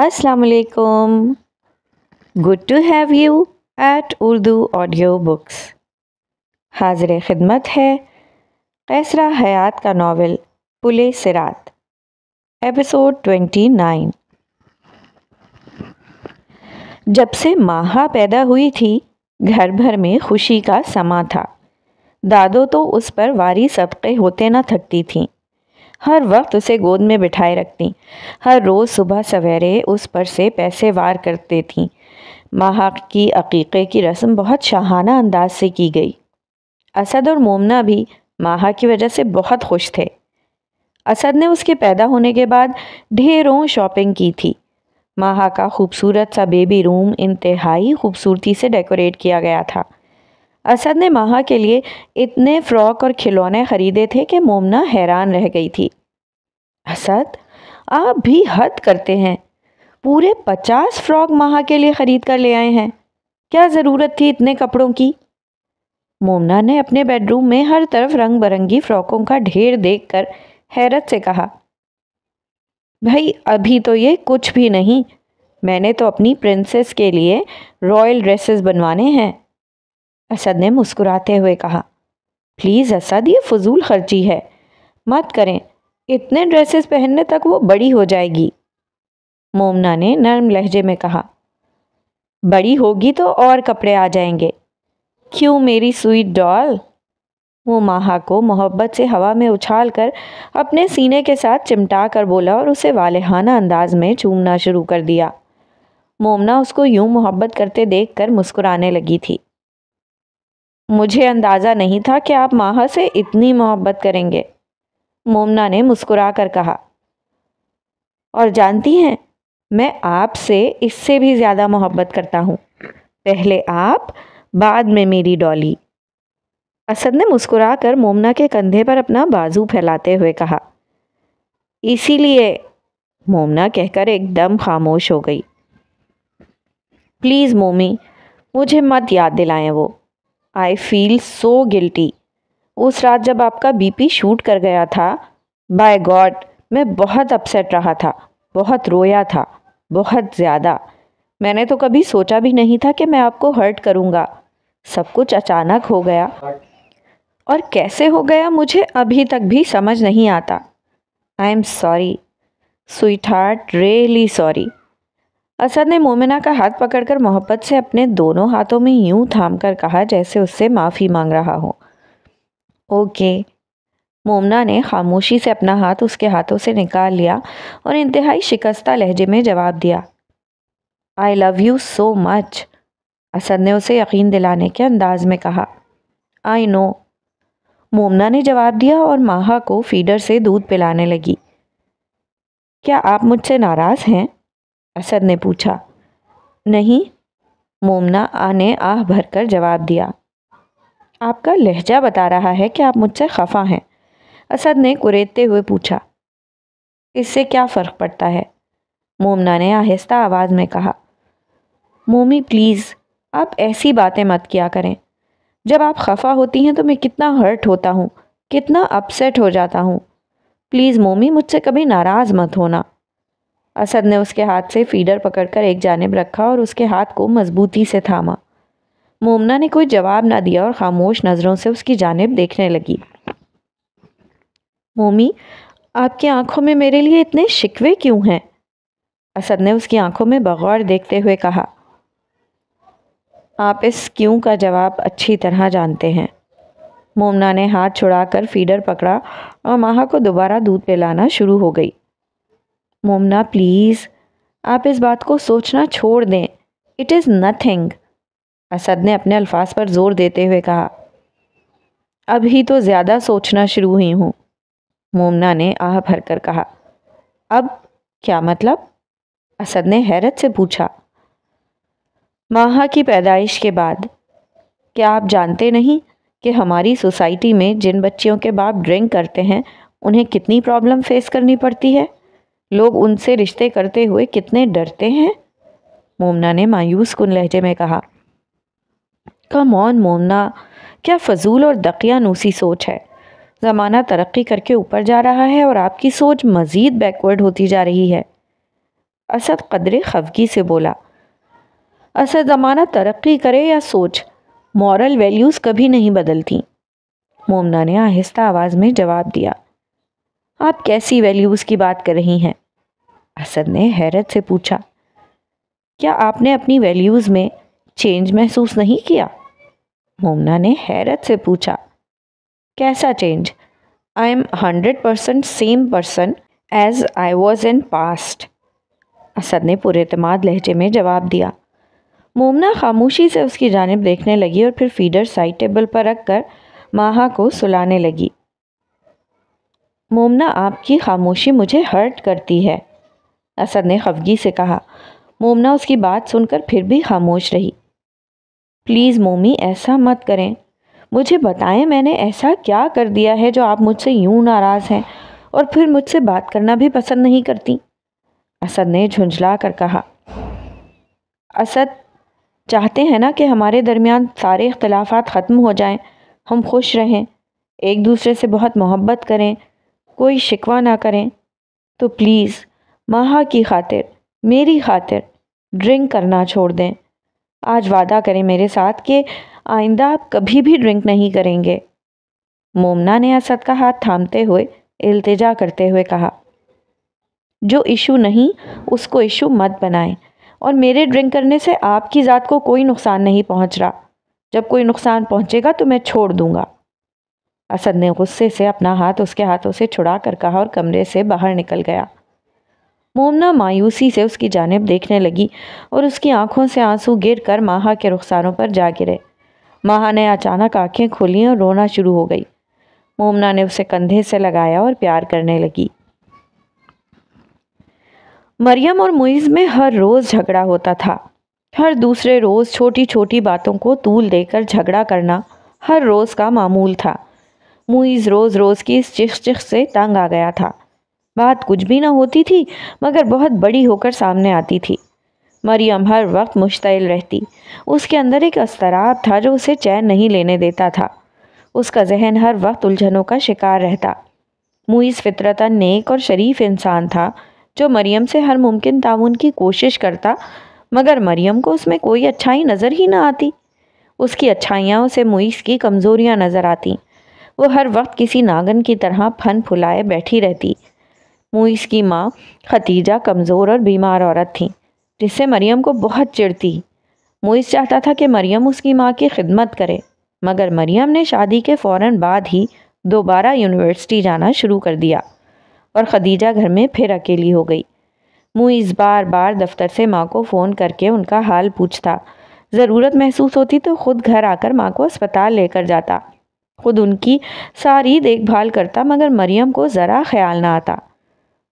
असलकुम good to have you at Urdu audio books हाजिर खिदमत है कैसरा हयात का नावल पुले सिरात एपिसोड ट्वेंटी नाइन जब से माहा पैदा हुई थी घर भर में खुशी का समा था दादो तो उस पर वारी सबके होते ना थकती थीं हर वक्त उसे गोद में बिठाए रखती हर रोज़ सुबह सवेरे उस पर से पैसे वार करते थी माह की अकीक़े की रस्म बहुत शाहाना अंदाज से की गई असद और मोमना भी माह की वजह से बहुत खुश थे असद ने उसके पैदा होने के बाद ढेरों शॉपिंग की थी माहा का खूबसूरत सा बेबी रूम इंतहाई खूबसूरती से डेकोरेट किया गया था असद ने माह के लिए इतने फ्रॉक और खिलौने खरीदे थे कि मोमना हैरान रह गई थी असद आप भी हद करते हैं पूरे पचास फ्रॉक माह के लिए ख़रीद कर ले आए हैं क्या ज़रूरत थी इतने कपड़ों की मोमना ने अपने बेडरूम में हर तरफ रंग बिरंगी फ्रॉकों का ढेर देखकर हैरत से कहा भाई अभी तो ये कुछ भी नहीं मैंने तो अपनी प्रिंसेस के लिए रॉयल ड्रेसेस बनवाने हैं असद ने मुस्कुराते हुए कहा प्लीज़ असद ये फजूल खर्ची है मत करें इतने ड्रेसेस पहनने तक वो बड़ी हो जाएगी मोमना ने नरम लहजे में कहा बड़ी होगी तो और कपड़े आ जाएंगे क्यों मेरी स्वीट डॉल वो माहा को मोहब्बत से हवा में उछाल कर अपने सीने के साथ चिमटा कर बोला और उसे वालेहाना अंदाज में चूमना शुरू कर दिया मोमना उसको यूं मोहब्बत करते देख कर मुस्कुराने लगी थी मुझे अंदाज़ा नहीं था कि आप माह से इतनी मोहब्बत करेंगे मोमना ने मुस्कुरा कर कहा और जानती हैं मैं आपसे इससे भी ज़्यादा मोहब्बत करता हूँ पहले आप बाद में मेरी डॉली असद ने मुस्कुरा कर मोमना के कंधे पर अपना बाजू फैलाते हुए कहा इसीलिए मोमना कहकर एकदम खामोश हो गई प्लीज़ मोमी मुझे मत याद दिलाएं वो आई फील सो गिल्टी उस रात जब आपका बीपी शूट कर गया था बाय गॉड मैं बहुत अपसेट रहा था बहुत रोया था बहुत ज़्यादा मैंने तो कभी सोचा भी नहीं था कि मैं आपको हर्ट करूँगा सब कुछ अचानक हो गया और कैसे हो गया मुझे अभी तक भी समझ नहीं आता I am sorry sweetheart really sorry Asad ने मोमिना का हाथ पकड़कर मोहब्बत से अपने दोनों हाथों में यूं थाम कर कहा जैसे उससे माफ़ी मांग रहा हो ओके मोमना ने खामोशी से अपना हाथ उसके हाथों से निकाल लिया और इंतहाई शिकस्ता लहजे में जवाब दिया I love you so much Asad ने उसे यकीन दिलाने के अंदाज में कहा आई नो मोमना ने जवाब दिया और माहा को फीडर से दूध पिलाने लगी क्या आप मुझसे नाराज़ हैं असद ने पूछा नहीं मोमना आ ने आह भरकर जवाब दिया आपका लहजा बता रहा है कि आप मुझसे खफा हैं असद ने कुरेदते हुए पूछा इससे क्या फ़र्क पड़ता है मोमना ने आहिस्ता आवाज़ में कहा मोमी प्लीज़ आप ऐसी बातें मत किया करें जब आप खफा होती हैं तो मैं कितना हर्ट होता हूँ कितना अपसेट हो जाता हूँ प्लीज़ मोमी मुझसे कभी नाराज़ मत होना असद ने उसके हाथ से फीडर पकड़कर एक जानब रखा और उसके हाथ को मजबूती से थामा मोमना ने कोई जवाब ना दिया और खामोश नज़रों से उसकी जानब देखने लगी मोमी आपकी आंखों में मेरे लिए इतने शिकवे क्यों हैं असद ने उसकी आंखों में बगौर देखते हुए कहा आप इस क्यों का जवाब अच्छी तरह जानते हैं मोमना ने हाथ छुड़ाकर फीडर पकड़ा और माह को दोबारा दूध पिलाना शुरू हो गई मोमना प्लीज़ आप इस बात को सोचना छोड़ दें इट इज़ नथिंग असद ने अपने अल्फाज पर जोर देते हुए कहा अभी तो ज़्यादा सोचना शुरू हुई हूँ मोमना ने आह भर कर कहा अब क्या मतलब असद ने हैरत से पूछा माहा की पैदाइश के बाद क्या आप जानते नहीं कि हमारी सोसाइटी में जिन बच्चियों के बाप ड्रिंक करते हैं उन्हें कितनी प्रॉब्लम फेस करनी पड़ती है लोग उनसे रिश्ते करते हुए कितने डरते हैं मोमना ने मायूस कुन लहजे में कहा कम ऑन मोमना क्या फजूल और दकियानूसी सोच है ज़माना तरक्की करके ऊपर जा रहा है और आपकी सोच मज़ीद बैकवर्ड होती जा रही है असद कदर खफगी से बोला असद ज़माना तरक्की करे या सोच मॉरल वैल्यूज़ कभी नहीं बदलती मोमना ने आहिस्ता आवाज़ में जवाब दिया आप कैसी वैल्यूज़ की बात कर रही हैं असद ने हैरत से पूछा क्या आपने अपनी वैल्यूज़ में चेंज महसूस नहीं किया मोमना ने हैरत से पूछा कैसा change I am hundred percent same person as I was in past Asad ने पुरमाद लहजे में जवाब दिया मोमना खामोशी से उसकी जानब देखने लगी और फिर फीडर साइड टेबल पर रख कर माहा को सुलाने लगी मोमना आपकी खामोशी मुझे हर्ट करती है असद ने खफगी से कहा मोमना उसकी बात सुनकर फिर भी खामोश रही प्लीज़ मोमी ऐसा मत करें मुझे बताएं मैंने ऐसा क्या कर दिया है जो आप मुझसे यूं नाराज़ हैं और फिर मुझसे बात करना भी पसंद नहीं करती असद ने झुंझला कर कहा असद चाहते हैं ना कि हमारे दरमियान सारे अख्तिलाफ़ ख़त्म हो जाएं, हम खुश रहें एक दूसरे से बहुत मोहब्बत करें कोई शिकवा ना करें तो प्लीज़ माहा की खातिर मेरी खातिर ड्रिंक करना छोड़ दें आज वादा करें मेरे साथ कि आइंदा आप कभी भी ड्रिंक नहीं करेंगे मोमना ने असद का हाथ थामते हुए इल्तिजा करते हुए कहा जो इशू नहीं उसको इशू मत बनाएं और मेरे ड्रिंक करने से आपकी ज़ात को कोई नुकसान नहीं पहुंच रहा जब कोई नुकसान पहुंचेगा तो मैं छोड़ दूंगा असद ने गुस्से से अपना हाथ उसके हाथों से छुड़ा कर कहा और कमरे से बाहर निकल गया मोमना मायूसी से उसकी जानब देखने लगी और उसकी आंखों से आंसू गिर कर माहा के रुखसारों पर जा गिरे माहा ने अचानक आंखें खोली और रोना शुरू हो गई मोमना ने उसे कंधे से लगाया और प्यार करने लगी मरियम और मुइज़ में हर रोज़ झगड़ा होता था हर दूसरे रोज़ छोटी छोटी बातों को तूल देकर झगड़ा करना हर रोज़ का मामूल था मुइज़ रोज़ रोज़ की इस चिख चिख से तंग आ गया था बात कुछ भी ना होती थी मगर बहुत बड़ी होकर सामने आती थी मरियम हर वक्त मुश्तिल रहती उसके अंदर एक अस्तराब था जो उसे चैन नहीं लेने देता था उसका जहन हर वक्त उलझनों का शिकार रहता मुइस फितरता नेक और शरीफ इंसान था जो मरियम से हर मुमकिन ताउन की कोशिश करता मगर मरियम को उसमें कोई अच्छाई नज़र ही ना आती उसकी अच्छाइयाँ उसे मुइस की कमज़ोरियाँ नज़र आती वो हर वक्त किसी नागन की तरह फन फुलाए बैठी रहती मुइस की माँ खतीजा कमज़ोर और बीमार औरत थी जिससे मरियम को बहुत चिड़ती मुइस चाहता था कि मरियम उसकी माँ की खिदमत करे मगर मरियम ने शादी के फ़ौर बाद ही दोबारा यूनिवर्सिटी जाना शुरू कर दिया और खदीजा घर में फिर अकेली हो गई मुइस बार बार दफ्तर से माँ को फ़ोन करके उनका हाल पूछता ज़रूरत महसूस होती तो खुद घर आकर माँ को अस्पताल लेकर जाता खुद उनकी सारी देखभाल करता मगर मरियम को ज़रा ख्याल ना आता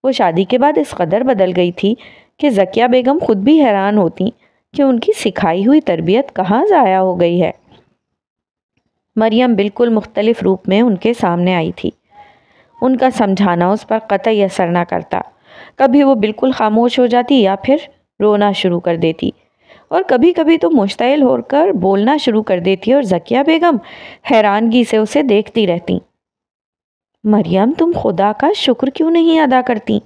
वो शादी के बाद इस कदर बदल गई थी कि जकिया बेगम खुद भी हैरान होती कि उनकी सिखाई हुई तरबियत कहाँ ज़ाया हो गई है मरियम बिल्कुल मुख्तलिफ रूप में उनके सामने आई थी उनका समझाना उस पर कतई असर ना करता कभी वो बिल्कुल खामोश हो जाती या फिर रोना शुरू कर देती और कभी कभी तो मुश्तिल होकर बोलना शुरू कर देती और जकिया बेगम हैरानगी से उसे देखती रहती मरियम तुम खुदा का शुक्र क्यों नहीं अदा करती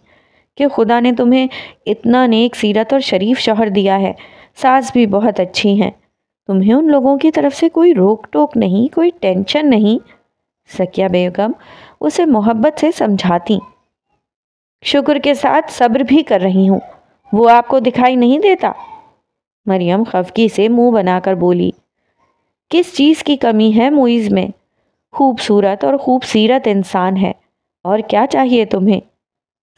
कि खुदा ने तुम्हें इतना नेक सीरत और शरीफ शोहर दिया है सास भी बहुत अच्छी हैं तुम्हें उन लोगों की तरफ से कोई रोक टोक नहीं कोई टेंशन नहीं सकिया बेगम उसे मोहब्बत से समझाती शुक्र के साथ सब्र भी कर रही हूँ वो आपको दिखाई नहीं देता मरियम खफकी से मुंह बनाकर बोली किस चीज़ की कमी है मुइज़ में खूबसूरत और खूबसीरत इंसान है और क्या चाहिए तुम्हें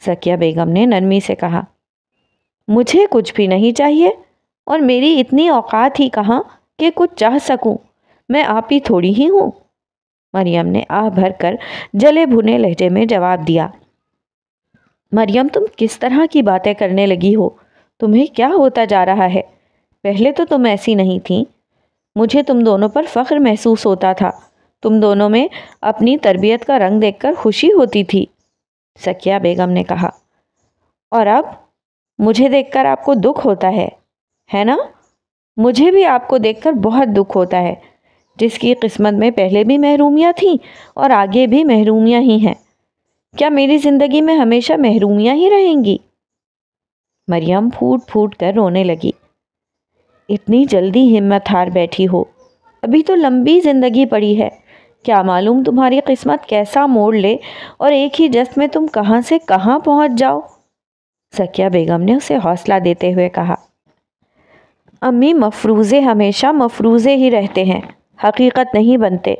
सकिया बेगम ने नरमी से कहा मुझे कुछ भी नहीं चाहिए और मेरी इतनी औकात ही कहाँ कि कुछ चाह सकूं मैं आप ही थोड़ी ही हूँ मरियम ने आह भर कर जले भुने लहजे में जवाब दिया मरियम तुम किस तरह की बातें करने लगी हो तुम्हें क्या होता जा रहा है पहले तो तुम ऐसी नहीं थी मुझे तुम दोनों पर फ़ख्र महसूस होता था तुम दोनों में अपनी तरबियत का रंग देखकर खुशी होती थी सकिया बेगम ने कहा और अब मुझे देखकर आपको दुख होता है है ना मुझे भी आपको देखकर बहुत दुख होता है जिसकी किस्मत में पहले भी महरूमियाँ थीं और आगे भी महरूमियाँ ही हैं क्या मेरी ज़िंदगी में हमेशा महरूमियाँ ही रहेंगी मरियम फूट फूट कर रोने लगी इतनी जल्दी हिम्मत हार बैठी हो अभी तो लंबी ज़िंदगी पड़ी है क्या मालूम तुम्हारी किस्मत कैसा मोड़ ले और एक ही जस्ट में तुम कहाँ से कहाँ पहुँच जाओ सकिया बेगम ने उसे हौसला देते हुए कहा अम्मी मफरूज़े हमेशा मफरूज़े ही रहते हैं हकीकत नहीं बनते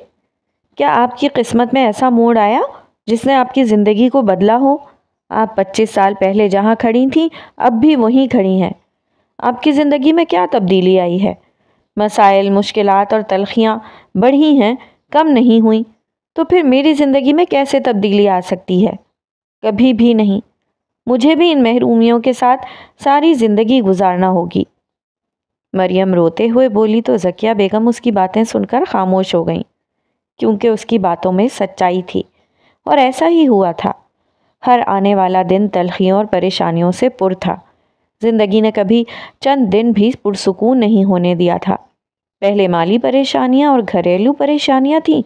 क्या आपकी किस्मत में ऐसा मोड़ आया जिसने आपकी ज़िंदगी को बदला हो आप पच्चीस साल पहले जहाँ खड़ी थीं अब भी वहीं खड़ी हैं आपकी ज़िंदगी में क्या तब्दीली आई है मसाइल मुश्किलात और तलखियाँ बढ़ी हैं कम नहीं हुई तो फिर मेरी ज़िंदगी में कैसे तब्दीली आ सकती है कभी भी नहीं मुझे भी इन महरूमियों के साथ सारी ज़िंदगी गुजारना होगी मरियम रोते हुए बोली तो जकिया बेगम उसकी बातें सुनकर खामोश हो गईं क्योंकि उसकी बातों में सच्चाई थी और ऐसा ही हुआ था हर आने वाला दिन तलखियों और परेशानियों से पुर था ज़िंदगी ने कभी चंद दिन भी पुरसकून नहीं होने दिया था पहले माली परेशानियां और घरेलू परेशानियां थीं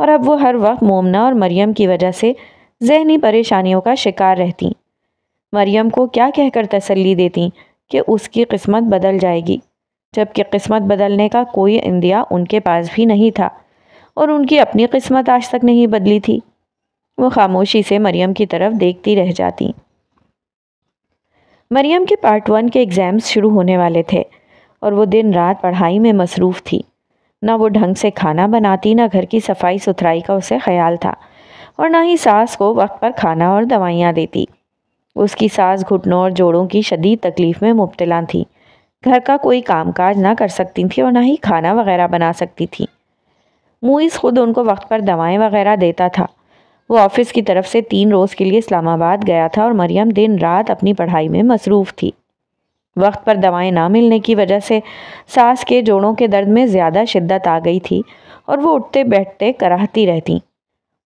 और अब वो हर वक्त मोमना और मरियम की वजह से जहनी परेशानियों का शिकार रहती मरियम को क्या कहकर तसल्ली देती कि उसकी किस्मत बदल जाएगी जबकि किस्मत बदलने का कोई इंदिया उनके पास भी नहीं था और उनकी अपनी किस्मत आज तक नहीं बदली थी वो खामोशी से मरियम की तरफ देखती रह जाती मरियम के पार्ट वन के एग्ज़ाम्स शुरू होने वाले थे और वो दिन रात पढ़ाई में मसरूफ़ थी ना वो ढंग से खाना बनाती ना घर की सफाई सुथराई का उसे ख्याल था और ना ही सास को वक्त पर खाना और दवाइयाँ देती उसकी सास घुटनों और जोड़ों की शदीद तकलीफ़ में मुबतला थी घर का कोई कामकाज ना कर सकती थी और ना ही खाना वगैरह बना सकती थी मुइस खुद उनको वक्त पर दवाएं वगैरह देता था वो ऑफ़िस की तरफ से तीन रोज़ के लिए इस्लामाबाद गया था और मरियम दिन रात अपनी पढ़ाई में मसरूफ़ थी वक्त पर दवाएं ना मिलने की वजह से सांस के जोड़ों के दर्द में ज़्यादा शिद्दत आ गई थी और वो उठते बैठते कराहती रहती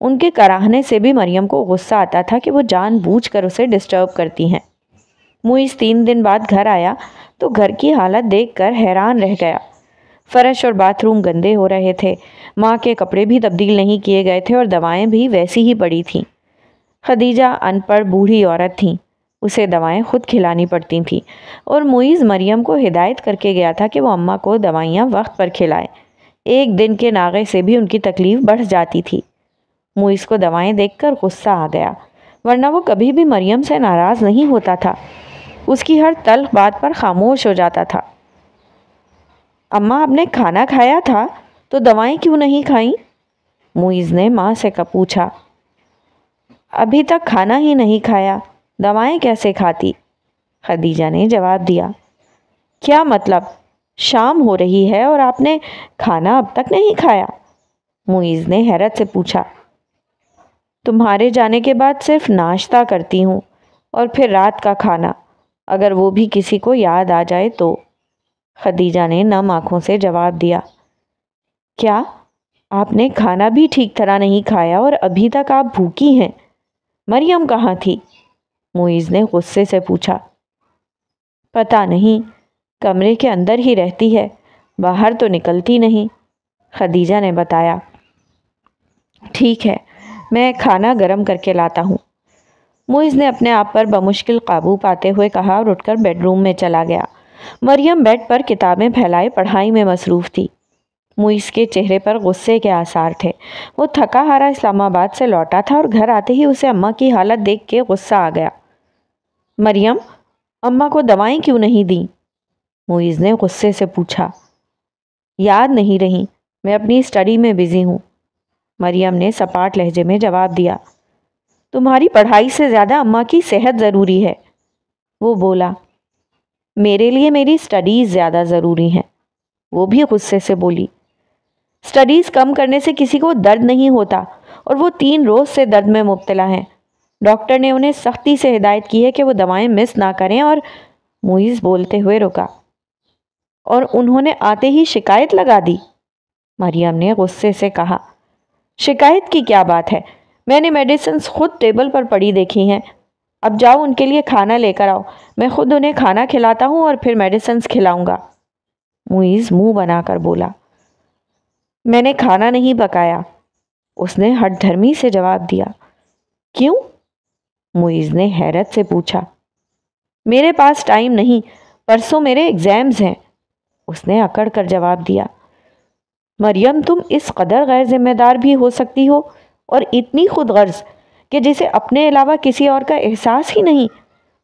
उनके कराहने से भी मरियम को गुस्सा आता था कि वो जानबूझकर उसे डिस्टर्ब करती हैं मुइस तीन दिन बाद घर आया तो घर की हालत देखकर हैरान रह गया फर्श और बाथरूम गंदे हो रहे थे माँ के कपड़े भी तब्दील नहीं किए गए थे और दवाएं भी वैसी ही पड़ी थीं खदीजा अनपढ़ बूढ़ी औरत थीं उसे दवाएं खुद खिलानी पड़ती थीं और मुइज़ मरियम को हिदायत करके गया था कि वो अम्मा को दवाइयाँ वक्त पर खिलाए एक दिन के नागे से भी उनकी तकलीफ़ बढ़ जाती थी मुइज़ को दवाएं देखकर गुस्सा आ गया वरना वो कभी भी मरियम से नाराज़ नहीं होता था उसकी हर तल्ख बात पर खामोश हो जाता था अम्मा आपने खाना खाया था तो दवाएँ क्यों नहीं खाई मुइज़ ने माँ से पूछा अभी तक खाना ही नहीं खाया दवाएं कैसे खाती खदीजा ने जवाब दिया क्या मतलब शाम हो रही है और आपने खाना अब तक नहीं खाया मुइज़ ने हैरत से पूछा तुम्हारे जाने के बाद सिर्फ नाश्ता करती हूँ और फिर रात का खाना अगर वो भी किसी को याद आ जाए तो खदीजा ने नम आँखों से जवाब दिया क्या आपने खाना भी ठीक तरह नहीं खाया और अभी तक आप भूखी हैं मरियम कहाँ थी मुइज़ ने गुस्से से पूछा पता नहीं कमरे के अंदर ही रहती है बाहर तो निकलती नहीं खदीजा ने बताया ठीक है मैं खाना गर्म करके लाता हूँ मुइज़ ने अपने आप पर बमुश्किल काबू पाते हुए कहा और उठकर बेडरूम में चला गया मरियम बेड पर किताबें फैलाए पढ़ाई में मसरूफ़ थी मुइस के चेहरे पर गुस्से के आसार थे वो थका हारा इस्लामाबाद से लौटा था और घर आते ही उसे अम्मा की हालत देख के गुस्सा आ गया मरियम अम्मा को दवाएं क्यों नहीं दी मोइज ने गुस्से से पूछा याद नहीं रही मैं अपनी स्टडी में बिज़ी हूँ मरियम ने सपाट लहजे में जवाब दिया तुम्हारी पढ़ाई से ज़्यादा अम्मा की सेहत ज़रूरी है वो बोला मेरे लिए मेरी स्टडीज़ ज़्यादा ज़रूरी हैं वो भी गुस्से से बोली स्टडीज़ कम करने से किसी को दर्द नहीं होता और वो तीन रोज़ से दर्द में मुबतला हैं डॉक्टर ने उन्हें सख्ती से हिदायत की है कि वो दवाएं मिस ना करें और मुइज बोलते हुए रुका और उन्होंने आते ही शिकायत लगा दी मरियम ने गुस्से से कहा शिकायत की क्या बात है मैंने मेडिसिन खुद टेबल पर पड़ी देखी हैं अब जाओ उनके लिए खाना लेकर आओ मैं खुद उन्हें खाना खिलाता हूँ और फिर मेडिसिन खिलाऊंगा मुइज़ मुंह बनाकर बोला मैंने खाना नहीं पकाया उसने हठधर्मी से जवाब दिया क्यों मुइज़ ने हैरत से पूछा मेरे पास टाइम नहीं परसों मेरे एग्ज़ाम्स हैं उसने अकड़ कर जवाब दिया मरियम तुम इस कदर गैर जिम्मेदार भी हो सकती हो और इतनी खुद गर्ज कि जिसे अपने अलावा किसी और का एहसास ही नहीं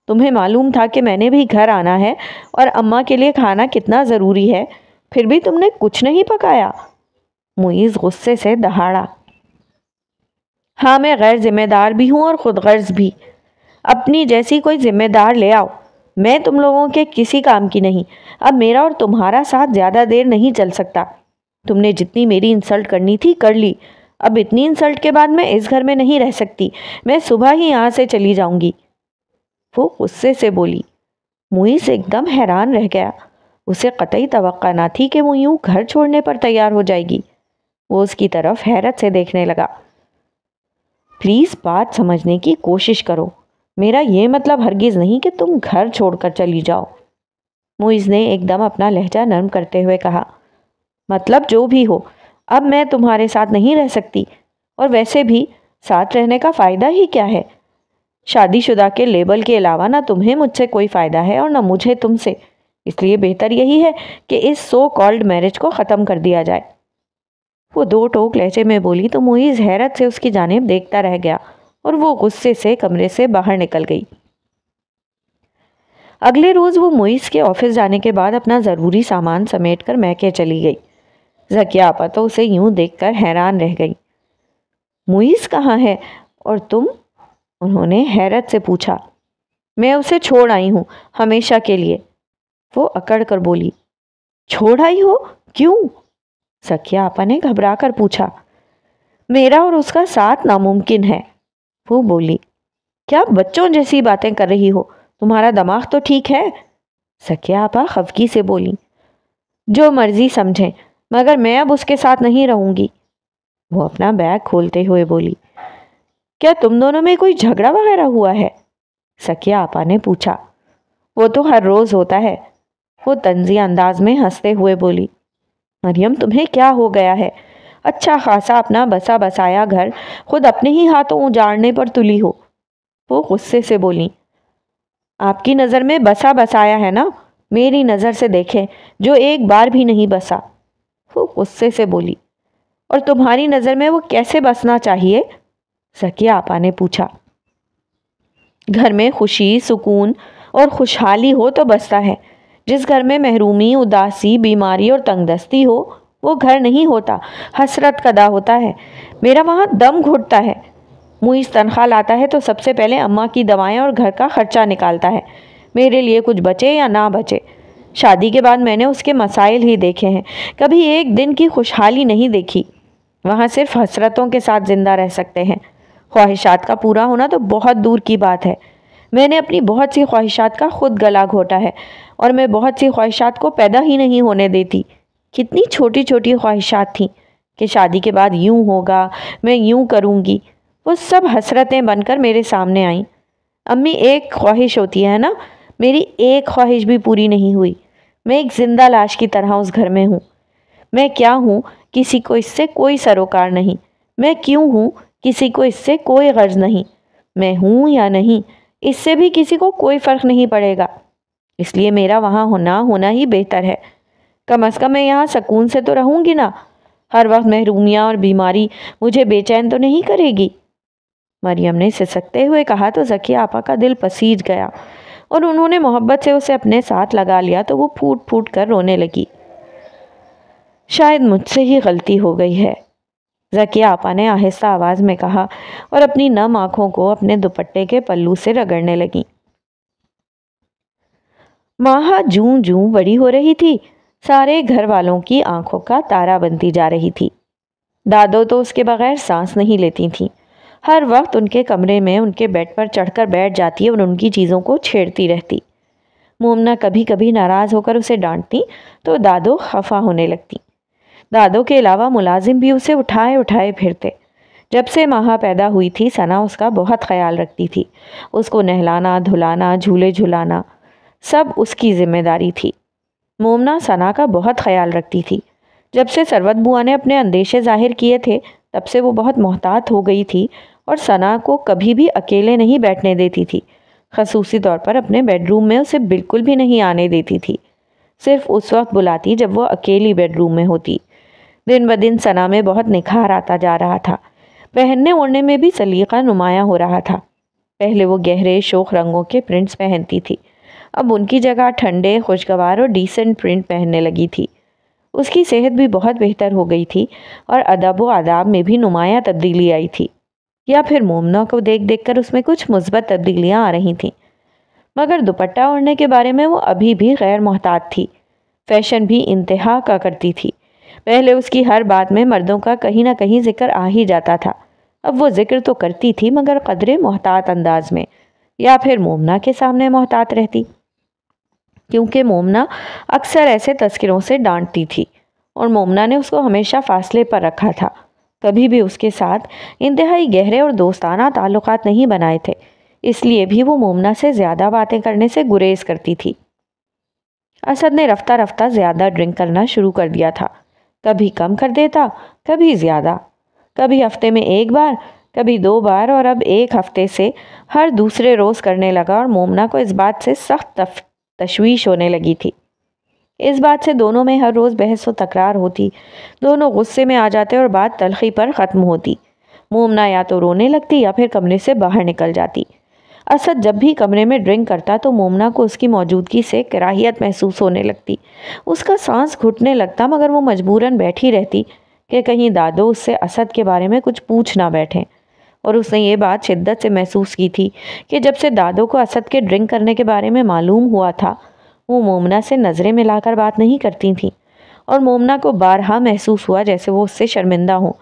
तुम्हें मालूम था कि मैंने भी घर आना है और अम्मा के लिए खाना कितना ज़रूरी है फिर भी तुमने कुछ नहीं पकाया मुइज़ गुस्से से दहाड़ा हाँ मैं गैर ज़िम्मेदार भी हूँ और ख़ुद गर्ज़ भी अपनी जैसी कोई ज़िम्मेदार ले आओ मैं तुम लोगों के किसी काम की नहीं अब मेरा और तुम्हारा साथ ज़्यादा देर नहीं चल सकता तुमने जितनी मेरी इंसल्ट करनी थी कर ली अब इतनी इंसल्ट के बाद मैं इस घर में नहीं रह सकती मैं सुबह ही यहाँ से चली जाऊँगी वो गुस्से से बोली से एकदम हैरान रह गया उसे कतई तो ना थी कि वो यूँ घर छोड़ने पर तैयार हो जाएगी वो उसकी तरफ हैरत से देखने लगा प्लीज़ बात समझने की कोशिश करो मेरा ये मतलब हरगिज़ नहीं कि तुम घर छोड़कर चली जाओ मुइज़ ने एकदम अपना लहजा नरम करते हुए कहा मतलब जो भी हो अब मैं तुम्हारे साथ नहीं रह सकती और वैसे भी साथ रहने का फ़ायदा ही क्या है शादीशुदा के लेबल के अलावा ना तुम्हें मुझसे कोई फ़ायदा है और ना मुझे तुमसे इसलिए बेहतर यही है कि इस सो कॉल्ड मैरिज को ख़त्म कर दिया जाए वो दो टोक लहजे में बोली तो मुईज़ हैरत से उसकी जानब देखता रह गया और वो गुस्से से कमरे से बाहर निकल गई अगले रोज़ वो मुईस के ऑफिस जाने के बाद अपना ज़रूरी सामान समेट कर महके चली गई जकिया आपा तो उसे यूं देखकर हैरान रह गई मुईस कहाँ है और तुम उन्होंने हैरत से पूछा मैं उसे छोड़ आई हूँ हमेशा के लिए वो अकड़ कर बोली छोड़ आई हो क्यों सखिया आपा ने घबरा कर पूछा मेरा और उसका साथ नामुमकिन है वो बोली क्या बच्चों जैसी बातें कर रही हो तुम्हारा दिमाग तो ठीक है सखिया आपा खफकी से बोली जो मर्जी समझें मगर मैं अब उसके साथ नहीं रहूंगी वो अपना बैग खोलते हुए बोली क्या तुम दोनों में कोई झगड़ा वगैरह हुआ है सखिया आपा ने पूछा वो तो हर रोज़ होता है वो तंजी अंदाज में हंसते हुए बोली मरियम तुम्हें क्या हो गया है अच्छा खासा अपना बसा बसाया घर खुद अपने ही हाथों उजाड़ने पर तुली हो वो गुस्से से बोली आपकी नज़र में बसा बसाया है ना मेरी नज़र से देखें जो एक बार भी नहीं बसा वो गुस्से से बोली और तुम्हारी नज़र में वो कैसे बसना चाहिए सकिया आपा ने पूछा घर में खुशी सुकून और खुशहाली हो तो बसता है जिस घर में महरूमी उदासी बीमारी और तंगदस्ती हो वो घर नहीं होता हसरत कदा होता है मेरा वहाँ दम घुटता है मुइस तनख्वाह लाता है तो सबसे पहले अम्मा की दवाएं और घर का खर्चा निकालता है मेरे लिए कुछ बचे या ना बचे शादी के बाद मैंने उसके मसाइल ही देखे हैं कभी एक दिन की खुशहाली नहीं देखी वहाँ सिर्फ हसरतों के साथ ज़िंदा रह सकते हैं ख्वाहिशात का पूरा होना तो बहुत दूर की बात है मैंने अपनी बहुत सी ख्वाहिशात का खुद गला घोटा है और मैं बहुत सी ख्वाहिशात को पैदा ही नहीं होने देती कितनी छोटी छोटी ख्वाहिशात थीं कि शादी के बाद यूं होगा मैं यूं करूँगी वो सब हसरतें बनकर मेरे सामने आईं अम्मी एक ख्वाहिश होती है ना मेरी एक ख्वाहिश भी पूरी नहीं हुई मैं एक ज़िंदा लाश की तरह उस घर में हूँ मैं क्या हूँ किसी को इससे कोई सरोकार नहीं मैं क्यों हूँ किसी को इससे कोई गर्ज नहीं मैं हूँ या नहीं इससे भी किसी को कोई फ़र्क नहीं पड़ेगा इसलिए मेरा वहाँ होना होना ही बेहतर है कम अज़ कम मैं यहाँ सुकून से तो रहूँगी ना हर वक्त महरूमियाँ और बीमारी मुझे बेचैन तो नहीं करेगी मरियम ने सिसकते हुए कहा तो जकिया आपा का दिल पसीज गया और उन्होंने मोहब्बत से उसे अपने साथ लगा लिया तो वो फूट फूट कर रोने लगी शायद मुझसे ही गलती हो गई है रकिया आपा ने आहिस्ता आवाज़ में कहा और अपनी नम आँखों को अपने दुपट्टे के पल्लू से रगड़ने लगी माहा जू जूं बड़ी हो रही थी सारे घर वालों की आंखों का तारा बनती जा रही थी दादो तो उसके बगैर सांस नहीं लेती थी हर वक्त उनके कमरे में उनके बेड पर चढ़कर बैठ जाती और उनकी चीज़ों को छेड़ती रहती मोमना कभी कभी नाराज़ होकर उसे डांटती तो दादो खफा होने लगती दादों के अलावा मुलाजिम भी उसे उठाए उठाए फिरते जब से माह पैदा हुई थी सना उसका बहुत ख्याल रखती थी उसको नहलाना धुलाना झूले झुलाना सब उसकी जिम्मेदारी थी मोमना सना का बहुत ख्याल रखती थी जब से सरवत बुआ ने अपने अंदेशे जाहिर किए थे तब से वो बहुत मोहतात हो गई थी और सना को कभी भी अकेले नहीं बैठने देती थी खसूसी तौर पर अपने बेडरूम में उसे बिल्कुल भी नहीं आने देती थी सिर्फ उस वक्त बुलाती जब वो अकेली बेडरूम में होती दिन ब दिन सना में बहुत निखार आता जा रहा था पहनने ओढ़ने में भी सलीका नुमाया हो रहा था पहले वो गहरे शोक रंगों के प्रिंट्स पहनती थी अब उनकी जगह ठंडे खुशगवार और डिसेंट प्रिंट पहनने लगी थी उसकी सेहत भी बहुत बेहतर हो गई थी और अदब व आदाब में भी नुमाया तब्दीली आई थी या फिर मोमना को देख देख कर उसमें कुछ मुस्बत तब्दीलियाँ आ रही थीं मगर दुपट्टा ओढ़ने के बारे में वो अभी भी गैर मोहतात थी फैशन भी इंतहा का करती थी पहले उसकी हर बात में मर्दों का कहीं ना कहीं जिक्र आ ही जाता था अब वो जिक्र तो करती थी मगर कदरे मोहतात अंदाज में या फिर मोमना के सामने मोहतात रहती क्योंकि मोमना अक्सर ऐसे तस्करों से डांटती थी और मोमना ने उसको हमेशा फासले पर रखा था कभी भी उसके साथ इंतहाई गहरे और दोस्ताना ताल्लुक नहीं बनाए थे इसलिए भी वो मोमना से ज़्यादा बातें करने से गुरेज करती थी असद ने रफ्ता रफ्ता ज़्यादा ड्रिंक करना शुरू कर दिया था कभी कम कर देता कभी ज़्यादा कभी हफ्ते में एक बार कभी दो बार और अब एक हफ्ते से हर दूसरे रोज़ करने लगा और मोमना को इस बात से सख्त तशवीश होने लगी थी इस बात से दोनों में हर रोज़ बहस व तकरार होती दोनों गुस्से में आ जाते और बात तलखी पर ख़त्म होती मोमना या तो रोने लगती या फिर कमरे से बाहर निकल जाती असद जब भी कमरे में ड्रिंक करता तो मोमना को उसकी मौजूदगी से कराहियत महसूस होने लगती उसका सांस घुटने लगता मगर वो मजबूरन बैठी रहती कि कहीं दादो उससे असद के बारे में कुछ पूछ ना बैठें और उसने ये बात शिद्दत से महसूस की थी कि जब से दादो को असद के ड्रिंक करने के बारे में मालूम हुआ था वो मोमना से नज़रें मिलाकर बात नहीं करती थी और मोमना को बारहा महसूस हुआ जैसे वो उससे शर्मिंदा हों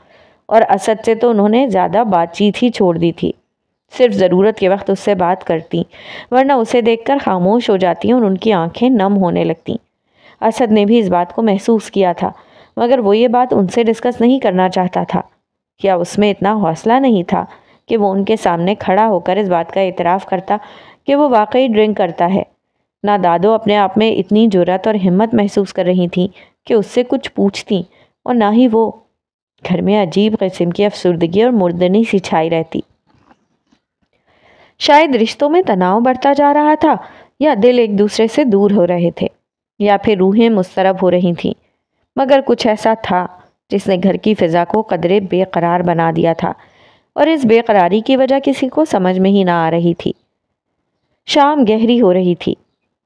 और असद से तो उन्होंने ज़्यादा बातचीत ही छोड़ दी थी सिर्फ ज़रूरत के वक्त उससे बात करती वरना उसे देखकर खामोश हो जाती और उनकी आंखें नम होने लगती असद ने भी इस बात को महसूस किया था मगर वो ये बात उनसे डिस्कस नहीं करना चाहता था क्या उसमें इतना हौसला नहीं था कि वो उनके सामने खड़ा होकर इस बात का एतराफ़ करता कि वो वाकई ड्रिंक करता है ना दादो अपने आप में इतनी जुरत और हिम्मत महसूस कर रही थी कि उससे कुछ पूछती और ना ही वो घर में अजीब किस्म की अफसरदगी और मुर्दनी सिछाई रहती शायद रिश्तों में तनाव बढ़ता जा रहा था या दिल एक दूसरे से दूर हो रहे थे या फिर रूहें मुस्तरब हो रही थीं मगर कुछ ऐसा था जिसने घर की फ़िज़ा को कदरे बेकरार बना दिया था और इस बेकरारी की वजह किसी को समझ में ही ना आ रही थी शाम गहरी हो रही थी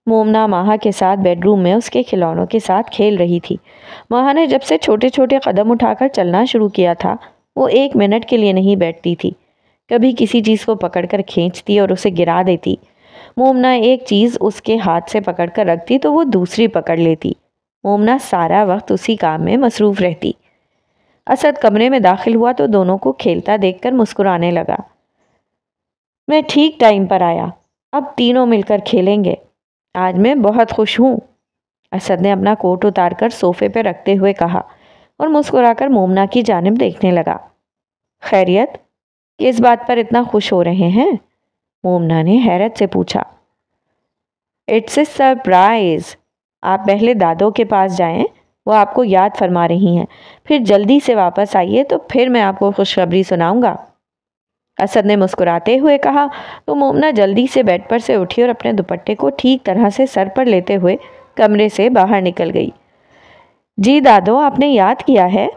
मोमना माहा के साथ बेडरूम में उसके खिलौनों के साथ खेल रही थी माहा ने जब से छोटे छोटे कदम उठाकर चलना शुरू किया था वो एक मिनट के लिए नहीं बैठती थी कभी किसी चीज़ को पकड़कर खींचती और उसे गिरा देती मोमना एक चीज़ उसके हाथ से पकड़ कर रखती तो वो दूसरी पकड़ लेती मोमना सारा वक्त उसी काम में मसरूफ़ रहती असद कमरे में दाखिल हुआ तो दोनों को खेलता देखकर मुस्कुराने लगा मैं ठीक टाइम पर आया अब तीनों मिलकर खेलेंगे आज मैं बहुत खुश हूँ असद ने अपना कोट उतारकर सोफे पर रखते हुए कहा और मुस्कुराकर मोमना की जानब देखने लगा खैरियत इस बात पर इतना खुश हो रहे हैं मोमना ने हैरत से पूछा इट्स ए सरप्राइज आप पहले दादो के पास जाएं वो आपको याद फरमा रही हैं फिर जल्दी से वापस आइए तो फिर मैं आपको खुशखबरी सुनाऊंगा असद ने मुस्कुराते हुए कहा तो मोमना जल्दी से बेड पर से उठी और अपने दुपट्टे को ठीक तरह से सर पर लेते हुए कमरे से बाहर निकल गई जी दादो आपने याद किया है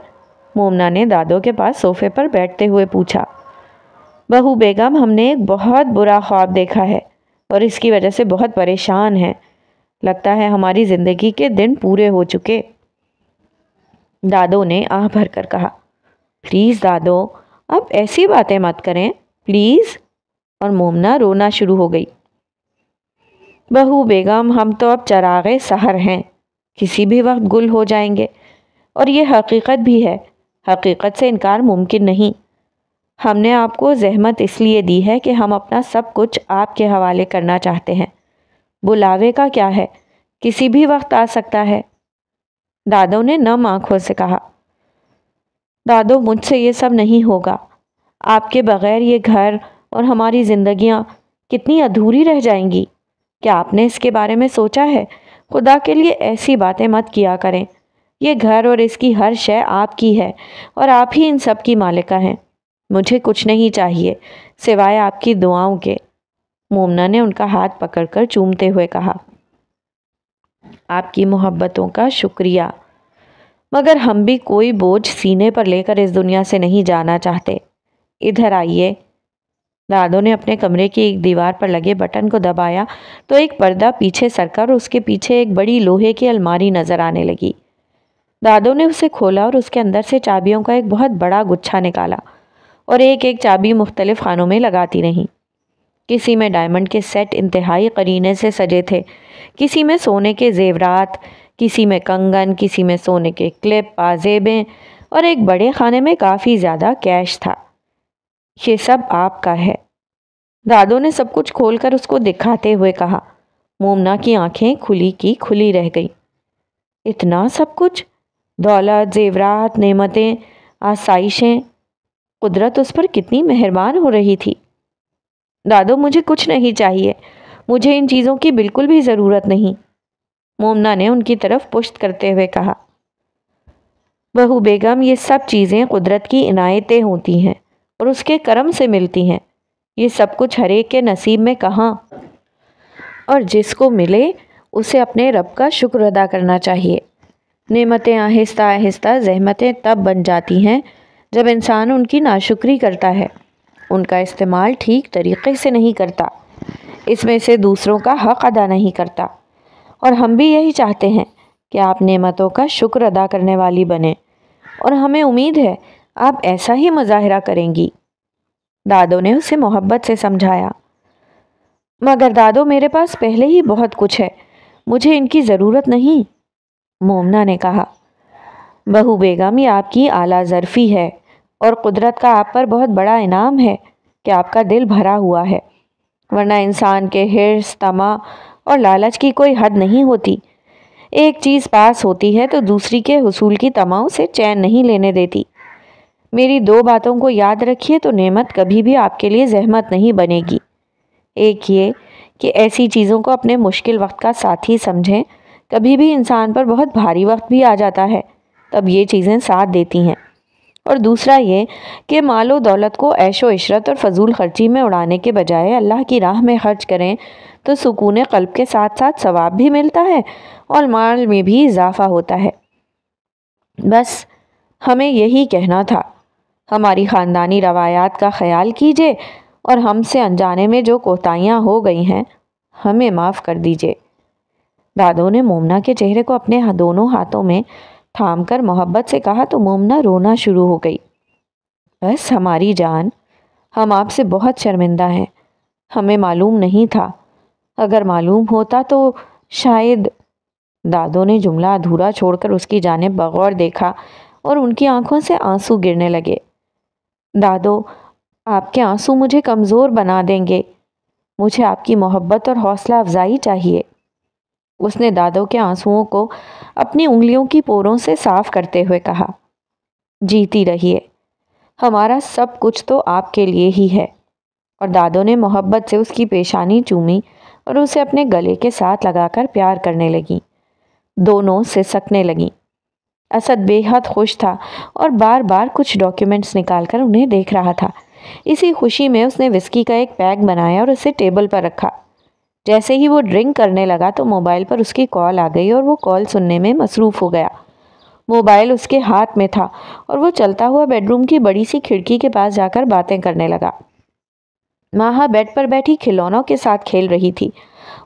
मोमना ने दादो के पास सोफे पर बैठते हुए पूछा बहू बेगम हमने एक बहुत बुरा ख्वाब देखा है और इसकी वजह से बहुत परेशान हैं लगता है हमारी ज़िंदगी के दिन पूरे हो चुके दादो ने आह भर कर कहा प्लीज़ दादो आप ऐसी बातें मत करें प्लीज़ और मोमना रोना शुरू हो गई बहू बेगम हम तो अब चरागे सहर हैं किसी भी वक्त गुल हो जाएंगे और ये हकीकत भी है हकीकत से इनकार मुमकिन नहीं हमने आपको जहमत इसलिए दी है कि हम अपना सब कुछ आपके हवाले करना चाहते हैं बुलावे का क्या है किसी भी वक्त आ सकता है दादो ने नम आंखों से कहा दादो मुझसे ये सब नहीं होगा आपके बगैर ये घर और हमारी जिंदगियां कितनी अधूरी रह जाएंगी क्या आपने इसके बारे में सोचा है खुदा के लिए ऐसी बातें मत किया करें ये घर और इसकी हर शय आपकी है और आप ही इन सब की मालिका हैं मुझे कुछ नहीं चाहिए सिवाय आपकी दुआओं के मोमना ने उनका हाथ पकड़कर चूमते हुए कहा आपकी मोहब्बतों का शुक्रिया मगर हम भी कोई बोझ सीने पर लेकर इस दुनिया से नहीं जाना चाहते इधर आइए दादो ने अपने कमरे की एक दीवार पर लगे बटन को दबाया तो एक पर्दा पीछे सरका और उसके पीछे एक बड़ी लोहे की अलमारी नज़र आने लगी दादो ने उसे खोला और उसके अंदर से चाबियों का एक बहुत बड़ा गुच्छा निकाला और एक एक चाबी मुख्तलिफ खानों में लगाती रहीं किसी में डायमंड के सेट इंतहाई करीने से सजे थे किसी में सोने के जेवरात किसी में कंगन किसी में सोने के क्लिप पाजेबें और एक बड़े खाने में काफ़ी ज़्यादा कैश था ये सब आपका है दादो ने सब कुछ खोलकर उसको दिखाते हुए कहा मोमना की आंखें खुली की खुली रह गई इतना सब कुछ दौलत जेवरात नेमतें आसाइशें कुदरत उस पर कितनी मेहरबान हो रही थी दादो मुझे कुछ नहीं चाहिए मुझे इन चीज़ों की बिल्कुल भी ज़रूरत नहीं मोमना ने उनकी तरफ पुश्त करते हुए कहा बहू बेगम ये सब चीज़ें कुदरत की इनायतें होती हैं और उसके कर्म से मिलती हैं ये सब कुछ हरे के नसीब में कहाँ और जिसको मिले उसे अपने रब का शुक्र अदा करना चाहिए नेमतें आहिस्ता आहिस्ता जहमतें तब बन जाती हैं जब इंसान उनकी नाशुक्री करता है उनका इस्तेमाल ठीक तरीक़े से नहीं करता इसमें से दूसरों का हक़ अदा नहीं करता और हम भी यही चाहते हैं कि आप नेमतों का शुक्र अदा करने वाली बने और हमें उम्मीद है आप ऐसा ही मुजाहरा करेंगी दादो ने उसे मोहब्बत से समझाया मगर दादो मेरे पास पहले ही बहुत कुछ है मुझे इनकी ज़रूरत नहीं मोमना ने कहा बहू बेगम ये आपकी आला ज़रफ़ी है और कुदरत का आप पर बहुत बड़ा इनाम है कि आपका दिल भरा हुआ है वरना इंसान के हिरस तमा और लालच की कोई हद नहीं होती एक चीज़ पास होती है तो दूसरी के हसूल की तमाओं से चैन नहीं लेने देती मेरी दो बातों को याद रखिए तो नेमत कभी भी आपके लिए जहमत नहीं बनेगी एक ये कि ऐसी चीज़ों को अपने मुश्किल वक्त का साथी समझें कभी भी इंसान पर बहुत भारी वक्त भी आ जाता है तब ये चीज़ें साथ देती हैं और दूसरा ये कि माल दौलत को ऐशो इशरत और फजूल खर्ची में उड़ाने के बजाय अल्लाह की राह में खर्च करें तो सुकून कल्ब के साथ साथ सवाब भी मिलता है और माल में भी इजाफा होता है बस हमें यही कहना था हमारी ख़ानदानी रवायात का ख्याल कीजिए और हमसे अनजाने में जो कोताहियाँ हो गई हैं हमें माफ़ कर दीजिए दादों ने मोमना के चेहरे को अपने दोनों हाथों में थाम कर मोहब्बत से कहा तो मोमना रोना शुरू हो गई बस हमारी जान हम आपसे बहुत शर्मिंदा हैं हमें मालूम नहीं था अगर मालूम होता तो शायद दादो ने जुमला अधूरा छोड़कर उसकी जानब बगौर देखा और उनकी आंखों से आंसू गिरने लगे दादो आपके आंसू मुझे कमज़ोर बना देंगे मुझे आपकी मोहब्बत और हौसला अफजाई चाहिए उसने दादो के आंसुओं को अपनी उंगलियों की पोरों से साफ करते हुए कहा जीती रहिए हमारा सब कुछ तो आपके लिए ही है और दादो ने मोहब्बत से उसकी पेशानी चूमी और उसे अपने गले के साथ लगाकर प्यार करने लगी दोनों से सकने लगी असद बेहद खुश था और बार बार कुछ डॉक्यूमेंट्स निकालकर उन्हें देख रहा था इसी खुशी में उसने विस्की का एक पैक बनाया और उसे टेबल पर रखा जैसे ही वो ड्रिंक करने लगा तो मोबाइल पर उसकी कॉल आ गई और वो कॉल सुनने में मसरूफ़ हो गया मोबाइल उसके हाथ में था और वो चलता हुआ बेडरूम की बड़ी सी खिड़की के पास जाकर बातें करने लगा माहा बेड पर बैठी खिलौनों के साथ खेल रही थी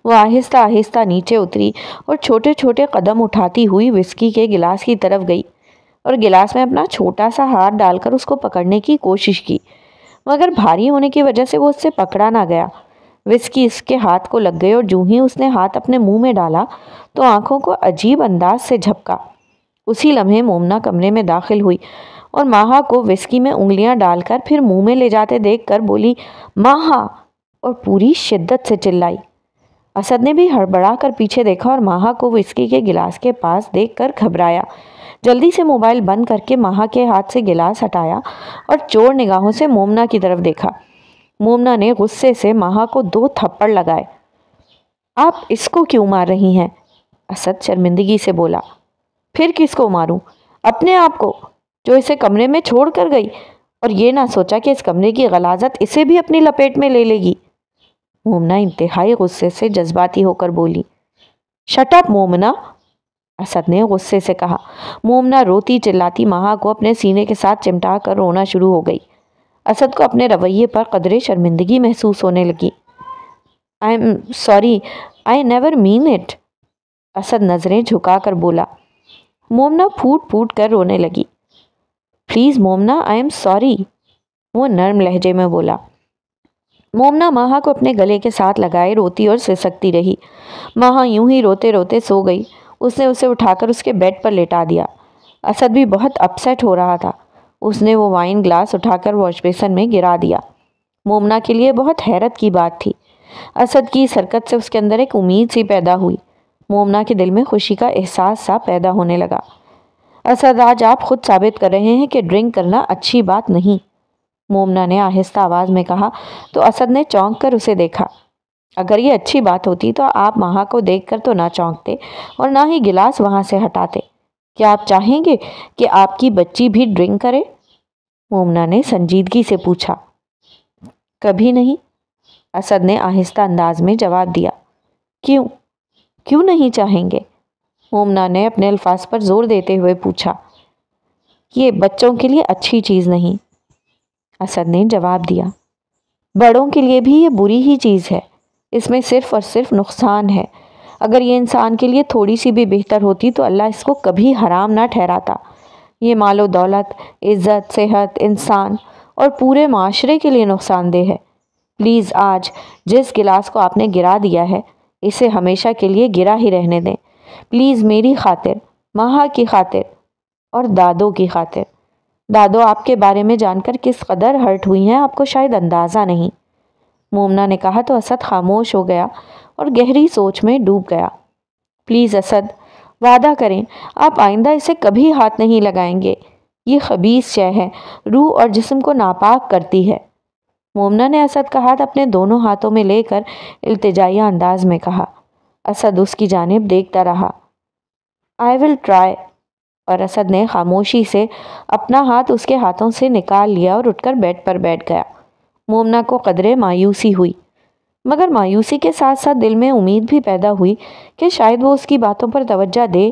वो आहिस्ता आहिस्ता नीचे उतरी और छोटे छोटे कदम उठाती हुई विस्की के गिलास की तरफ गई और गिलास में अपना छोटा सा हार डालकर उसको पकड़ने की कोशिश की मगर भारी होने की वजह से वो उससे पकड़ा ना गया विस्की इसके हाथ को लग गई और जूँ ही उसने हाथ अपने मुंह में डाला तो आंखों को अजीब अंदाज से झपका उसी लम्हे मोमना कमरे में दाखिल हुई और माहा को विस्की में उंगलियां डालकर फिर मुंह में ले जाते देखकर बोली माहा और पूरी शिद्दत से चिल्लाई असद ने भी हड़बड़ा कर पीछे देखा और माहा को विस्की के गिलास के पास देखकर घबराया जल्दी से मोबाइल बंद करके माहा के हाथ से गिलास हटाया और चोर निगाहों से मोमना की तरफ देखा मोमना ने गुस्से से महा को दो थप्पड़ लगाए आप इसको क्यों मार रही हैं असद शर्मिंदगी से बोला फिर किसको मारूं? अपने आप को जो इसे कमरे में छोड़ कर गई और ये ना सोचा कि इस कमरे की गलाजत इसे भी अपनी लपेट में ले लेगी मोमना इंतहाई गुस्से से जज्बाती होकर बोली शटअप मोमना असद ने गुस्से से कहा मोमना रोती चिल्लाती महा को अपने सीने के साथ चिमटा कर रोना शुरू हो गई असद को अपने रवैये पर कदरे शर्मिंदगी महसूस होने लगी I am sorry I never mean it Asad नज़रें झुकाकर बोला मोमना फूट फूट कर रोने लगी please Momna I am sorry वो नर्म लहजे में बोला मोमना माहा को अपने गले के साथ लगाए रोती और सिसकती रही माहा यूं ही रोते रोते सो गई उसने उसे उठाकर उसके बेड पर लेटा दिया असद भी बहुत अपसेट हो रहा था उसने वो वाइन ग्लास उठाकर वॉश बेसन में गिरा दिया मोमना के लिए बहुत हैरत की बात थी असद की सरकत हरकत से उसके अंदर एक उम्मीद सी पैदा हुई मोमना के दिल में खुशी का एहसास सा पैदा होने लगा असद आज आप खुद साबित कर रहे हैं कि ड्रिंक करना अच्छी बात नहीं मोमना ने आहिस्ता आवाज़ में कहा तो असद ने चौंक कर उसे देखा अगर ये अच्छी बात होती तो आप महा को देख कर तो ना चौंकते और ना ही गिलास वहाँ से हटाते क्या आप चाहेंगे कि आपकी बच्ची भी ड्रिंक करे मोमना ने संजीदगी से पूछा कभी नहीं असद ने आहिस्ता अंदाज में जवाब दिया क्यों क्यों नहीं चाहेंगे मोमना ने अपने अल्फाज पर जोर देते हुए पूछा ये बच्चों के लिए अच्छी चीज़ नहीं असद ने जवाब दिया बड़ों के लिए भी ये बुरी ही चीज़ है इसमें सिर्फ़ और सिर्फ नुकसान है अगर ये इंसान के लिए थोड़ी सी भी बेहतर होती तो अल्लाह इसको कभी हराम ना ठहराता ये मालो दौलत इज़्ज़त सेहत इंसान और पूरे माशरे के लिए नुकसानदेह है प्लीज़ आज जिस गिलास को आपने गिरा दिया है इसे हमेशा के लिए गिरा ही रहने दें प्लीज़ मेरी खातिर महा की खातिर और दादों की खातिर दादो आपके बारे में जानकर किस कदर हर्ट हुई हैं आपको शायद अंदाज़ा नहीं मोमना ने कहा तो असद खामोश हो गया और गहरी सोच में डूब गया प्लीज़ असद वादा करें आप आइंदा इसे कभी हाथ नहीं लगाएंगे ये खबीस शय है रूह और जिस्म को नापाक करती है मोमना ने असद का हाथ अपने दोनों हाथों में लेकर अल्तजाया अंदाज में कहा असद उसकी जानब देखता रहा आई विल ट्राई और असद ने खामोशी से अपना हाथ उसके हाथों से निकाल लिया और उठकर बेड पर बैठ गया मोमना को कदरे मायूसी हुई मगर मायूसी के साथ साथ दिल में उम्मीद भी पैदा हुई कि शायद वो उसकी बातों पर तवज्जा दे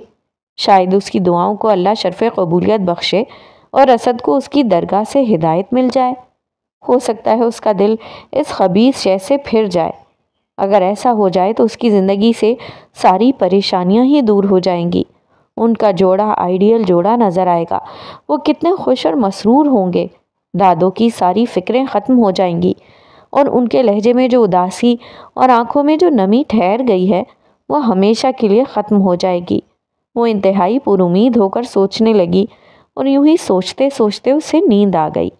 शायद उसकी दुआओं को अल्लाह शरफ़ कबूलियत बख्शे और असद को उसकी दरगाह से हिदायत मिल जाए हो सकता है उसका दिल इस खबीस शह से फिर जाए अगर ऐसा हो जाए तो उसकी ज़िंदगी से सारी परेशानियां ही दूर हो जाएंगी उनका जोड़ा आइडियल जोड़ा नज़र आएगा वो कितने खुश और मसरूर होंगे दादों की सारी फ़िक्रें ख़त्म हो जाएंगी और उनके लहजे में जो उदासी और आंखों में जो नमी ठहर गई है वह हमेशा के लिए ख़त्म हो जाएगी वो इंतहाई पुरुद होकर सोचने लगी और यूं ही सोचते सोचते उसे नींद आ गई